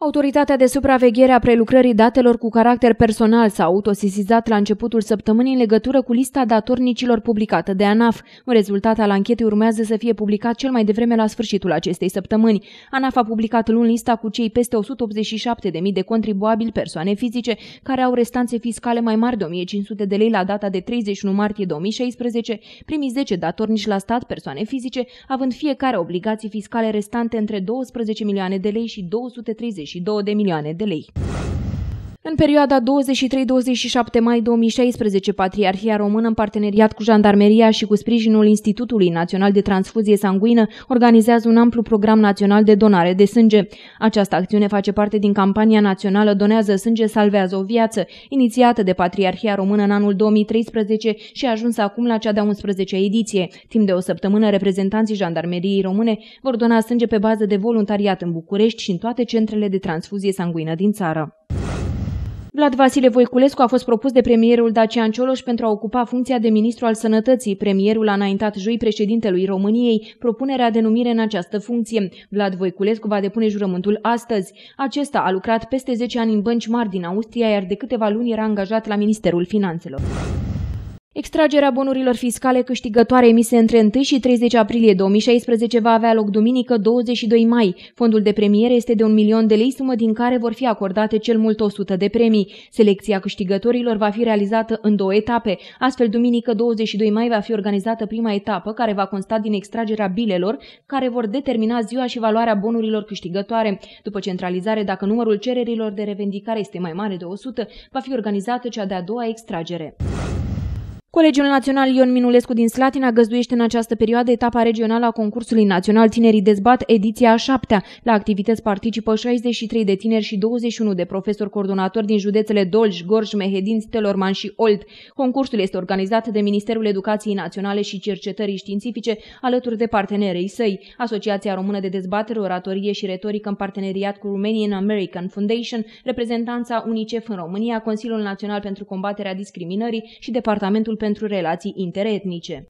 Autoritatea de supraveghere a prelucrării datelor cu caracter personal s-a autosizizat la începutul săptămânii în legătură cu lista datornicilor publicată de ANAF. Un rezultat al anchetei urmează să fie publicat cel mai devreme la sfârșitul acestei săptămâni. ANAF a publicat luni lista cu cei peste 187.000 de contribuabili persoane fizice care au restanțe fiscale mai mari de 1.500 de lei la data de 31 martie 2016, primii 10 datornici la stat persoane fizice, având fiecare obligații fiscale restante între 12 milioane de lei și 230 32 de milioane de lei. În perioada 23-27 mai 2016, Patriarhia Română, în parteneriat cu Jandarmeria și cu sprijinul Institutului Național de Transfuzie Sanguină, organizează un amplu program național de donare de sânge. Această acțiune face parte din campania națională Donează sânge, salvează o viață, inițiată de Patriarhia Română în anul 2013 și a ajuns acum la cea de-a 11-a ediție. Timp de o săptămână, reprezentanții Jandarmeriei Române vor dona sânge pe bază de voluntariat în București și în toate centrele de transfuzie sanguină din țară. Vlad Vasile Voiculescu a fost propus de premierul Dacian Cioloș pentru a ocupa funcția de ministru al sănătății. Premierul a înaintat joi președintelui României propunerea de numire în această funcție. Vlad Voiculescu va depune jurământul astăzi. Acesta a lucrat peste 10 ani în bănci mari din Austria, iar de câteva luni era angajat la Ministerul Finanțelor. Extragerea bonurilor fiscale câștigătoare emise între 1 și 30 aprilie 2016 va avea loc duminică 22 mai. Fondul de premiere este de un milion de lei, sumă din care vor fi acordate cel mult 100 de premii. Selecția câștigătorilor va fi realizată în două etape. Astfel, duminică 22 mai va fi organizată prima etapă, care va consta din extragerea bilelor, care vor determina ziua și valoarea bonurilor câștigătoare. După centralizare, dacă numărul cererilor de revendicare este mai mare de 100, va fi organizată cea de-a doua extragere. Colegiul Național Ion Minulescu din Slatina găzduiește în această perioadă etapa regională a concursului național Tinerii Dezbat, ediția a șaptea. La activități participă 63 de tineri și 21 de profesori coordonatori din județele Dolj, Gorj, Mehedin, Telorman și Olt. Concursul este organizat de Ministerul Educației Naționale și Cercetării Științifice alături de partenerii săi, Asociația Română de Dezbatere, Oratorie și Retorică în parteneriat cu Romanian American Foundation, reprezentanța UNICEF în România, Consiliul Național pentru Combaterea Discriminării și Departamentul pentru pentru relații interetnice.